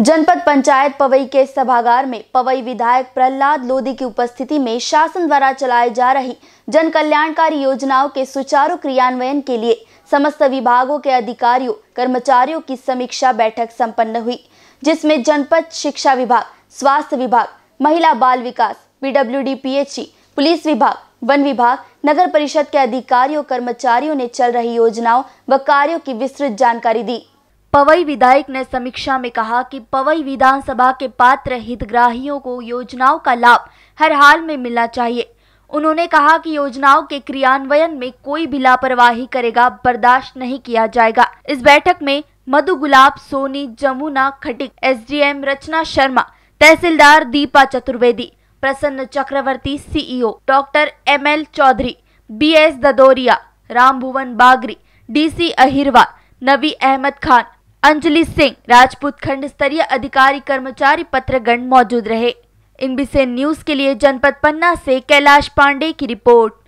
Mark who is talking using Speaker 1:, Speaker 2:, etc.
Speaker 1: जनपद पंचायत पवई के सभागार में पवई विधायक प्रहलाद लोधी की उपस्थिति में शासन द्वारा चलाई जा रही जन कल्याणकारी योजनाओं के सुचारू क्रियान्वयन के लिए समस्त विभागों के अधिकारियों कर्मचारियों की समीक्षा बैठक संपन्न हुई जिसमें जनपद शिक्षा विभाग स्वास्थ्य विभाग महिला बाल विकास पीडब्ल्यू पुलिस विभाग वन विभाग नगर परिषद के अधिकारियों कर्मचारियों ने चल रही योजनाओं व कार्यो की विस्तृत जानकारी दी पवई विधायक ने समीक्षा में कहा कि पवई विधानसभा के पात्र हितग्राहियों को योजनाओं का लाभ हर हाल में मिलना चाहिए उन्होंने कहा कि योजनाओं के क्रियान्वयन में कोई भी लापरवाही करेगा बर्दाश्त नहीं किया जाएगा इस बैठक में मधु गुलाब सोनी जमुना खटिक एसडीएम रचना शर्मा तहसीलदार Deepa Chaturvedi Prasanna Chakraborty CEO doctor M L Chaudhary B S Dadoria Ram Bhuvan Bagri DC Ahirwal Nabi Ahmed Khan Anjali Singh Rajput खंड स्तरीय अधिकारी कर्मचारी पत्रगण मौजूद रहे इनबीसी न्यूज के लिए जनपद पन्ना से कैलाश पांडे की रिपोर्ट